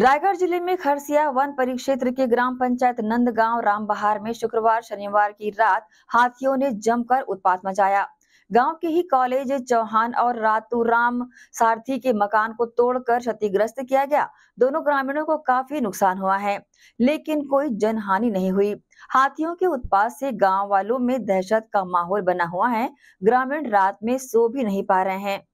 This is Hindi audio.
रायगढ़ जिले में खरसिया वन परिक्षेत्र के ग्राम पंचायत नंदगांव रामबहार में शुक्रवार शनिवार की रात हाथियों ने जमकर उत्पात मचाया गांव के ही कॉलेज चौहान और रातूराम सारथी के मकान को तोड़कर क्षतिग्रस्त किया गया दोनों ग्रामीणों को काफी नुकसान हुआ है लेकिन कोई जनहानि नहीं हुई हाथियों के उत्पात से गांव वालों में दहशत का माहौल बना हुआ है ग्रामीण रात में सो भी नहीं पा रहे हैं